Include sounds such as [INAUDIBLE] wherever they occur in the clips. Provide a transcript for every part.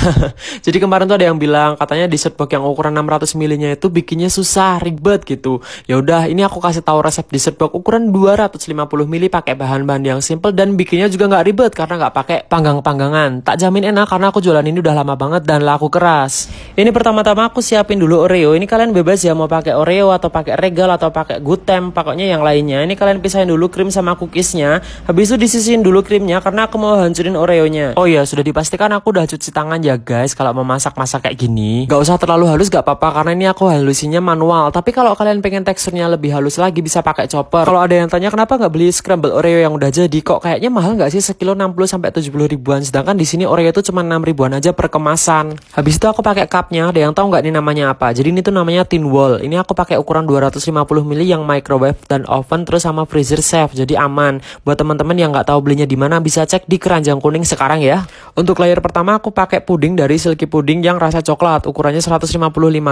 [LAUGHS] Jadi kemarin tuh ada yang bilang katanya dessert box yang ukuran 600 ml-nya itu bikinnya susah, ribet gitu. Ya udah, ini aku kasih tahu resep dessert box ukuran 250 ml pakai bahan-bahan yang simple dan bikinnya juga nggak ribet karena nggak pakai panggang-panggangan. Tak jamin enak karena aku jualan ini udah lama banget dan laku keras. Ini pertama-tama aku siapin dulu Oreo. Ini kalian bebas ya mau pakai Oreo atau pakai Regal atau pakai Good Time, pakainya yang lainnya. Ini kalian pisahin dulu krim sama cookiesnya. Habis itu disisihin dulu krimnya karena aku mau hancurin Oreonya. Oh iya, sudah dipastikan aku udah cuci tangan ya guys kalau mau masak-masak kayak gini nggak usah terlalu halus gak apa-apa karena ini aku halusinnya manual tapi kalau kalian pengen teksturnya lebih halus lagi bisa pakai chopper kalau ada yang tanya kenapa nggak beli scramble oreo yang udah jadi kok kayaknya mahal nggak sih sekilo 60 sampai 70 ribuan sedangkan di sini oreo itu cuma 6 ribuan aja per kemasan habis itu aku pakai cupnya ada yang tahu nggak ini namanya apa jadi ini tuh namanya tin wall ini aku pakai ukuran 250 mili yang microwave dan oven terus sama freezer safe jadi aman buat teman-teman yang nggak tahu belinya di mana bisa cek di keranjang kuning sekarang ya untuk layer pertama aku pakai puding dari silky puding yang rasa coklat ukurannya 155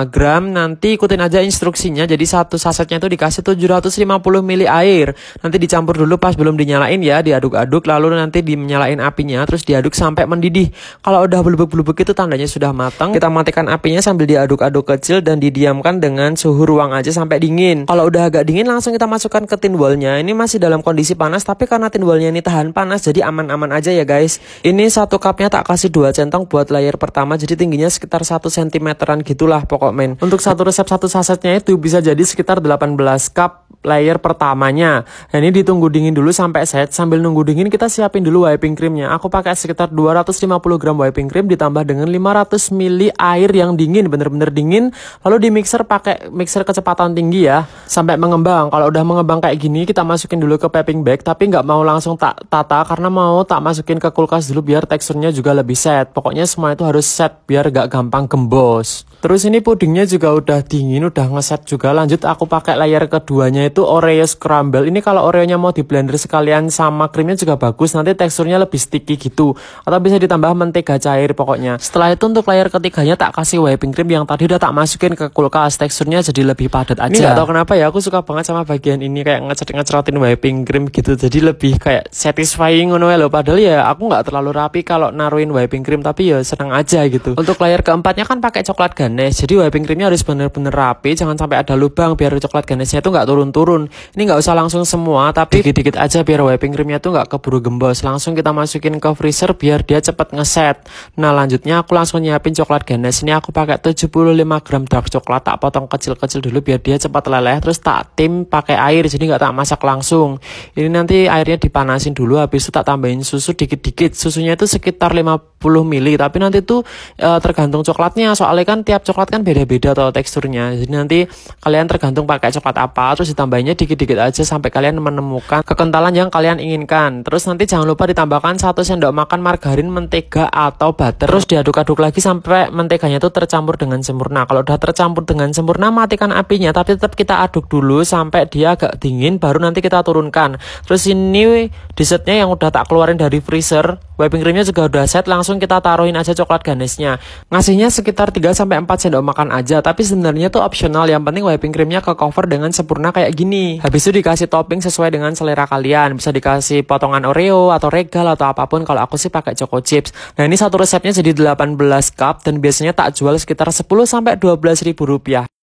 gram nanti ikutin aja instruksinya jadi satu sasetnya itu dikasih 750 ml air nanti dicampur dulu pas belum dinyalain ya diaduk-aduk lalu nanti dinyalain apinya terus diaduk sampai mendidih kalau udah belubuk-belubuk itu tandanya sudah matang kita matikan apinya sambil diaduk-aduk kecil dan didiamkan dengan suhu ruang aja sampai dingin kalau udah agak dingin langsung kita masukkan ke tin wallnya ini masih dalam kondisi panas tapi karena tin wallnya ini tahan panas jadi aman-aman aja ya guys ini satu cupnya tak kasih dua centong buat buat layer pertama jadi tingginya sekitar 1 cm-an gitulah pokok men. Untuk satu resep satu sasetnya itu bisa jadi sekitar 18 cup layer pertamanya. Nah, ini ditunggu dingin dulu sampai set. Sambil nunggu dingin kita siapin dulu wiping creamnya. Aku pakai sekitar 250 gram wiping cream ditambah dengan 500 ml air yang dingin, bener-bener dingin. Lalu di mixer pakai mixer kecepatan tinggi ya, sampai mengembang. Kalau udah mengembang kayak gini kita masukin dulu ke piping bag, tapi nggak mau langsung tak tata karena mau tak masukin ke kulkas dulu biar teksturnya juga lebih set. Pokoknya semua itu harus set biar gak gampang gembos. Terus ini pudingnya juga udah dingin, udah ngeset juga. Lanjut aku pakai layer keduanya yaitu Oreo Scramble. Ini kalau Oreonya mau di blender sekalian sama krimnya juga bagus, nanti teksturnya lebih sticky gitu. Atau bisa ditambah mentega cair pokoknya. Setelah itu untuk layer ketiganya tak kasih wiping cream yang tadi udah tak masukin ke kulkas, teksturnya jadi lebih padat aja. atau kenapa ya, aku suka banget sama bagian ini kayak ngecet-ngecerotin wiping cream gitu. Jadi lebih kayak satisfying ngono ya loh. Padahal ya aku nggak terlalu rapi kalau naruhin wiping cream tapi ya senang aja gitu. Untuk layer keempatnya kan pakai coklat ganesh. Jadi wiping creamnya harus bener-bener rapi, jangan sampai ada lubang biar coklat ganesnya itu nggak turun-turun turun ini nggak usah langsung semua tapi dikit-dikit aja biar whipping creamnya tuh nggak keburu gembos langsung kita masukin ke freezer biar dia cepat ngeset nah lanjutnya aku langsung nyiapin coklat ganes ini aku pakai 75 gram dark coklat tak potong kecil-kecil dulu biar dia cepat leleh terus tak tim pakai air jadi nggak tak masak langsung ini nanti airnya dipanasin dulu habis itu tak tambahin susu dikit-dikit susunya itu sekitar 5 10 mili tapi nanti tuh e, tergantung coklatnya soalnya kan tiap coklat kan beda-beda atau teksturnya jadi nanti kalian tergantung pakai coklat apa terus ditambahnya dikit-dikit aja sampai kalian menemukan kekentalan yang kalian inginkan terus nanti jangan lupa ditambahkan satu sendok makan margarin mentega atau butter terus diaduk-aduk lagi sampai menteganya itu tercampur dengan sempurna kalau udah tercampur dengan sempurna matikan apinya tapi tetap kita aduk dulu sampai dia agak dingin baru nanti kita turunkan terus ini dessertnya yang udah tak keluarin dari freezer whipping creamnya juga udah set langsung langsung kita taruhin aja coklat ganesnya. Ngasihnya sekitar 3 sampai 4 sendok makan aja, tapi sebenarnya tuh opsional. Yang penting whipping creamnya ke cover dengan sempurna kayak gini. Habis itu dikasih topping sesuai dengan selera kalian. Bisa dikasih potongan Oreo atau regal atau apapun. Kalau aku sih pakai Choco Chips. Nah, ini satu resepnya jadi 18 cup dan biasanya tak jual sekitar 10 sampai 12 ribu rupiah.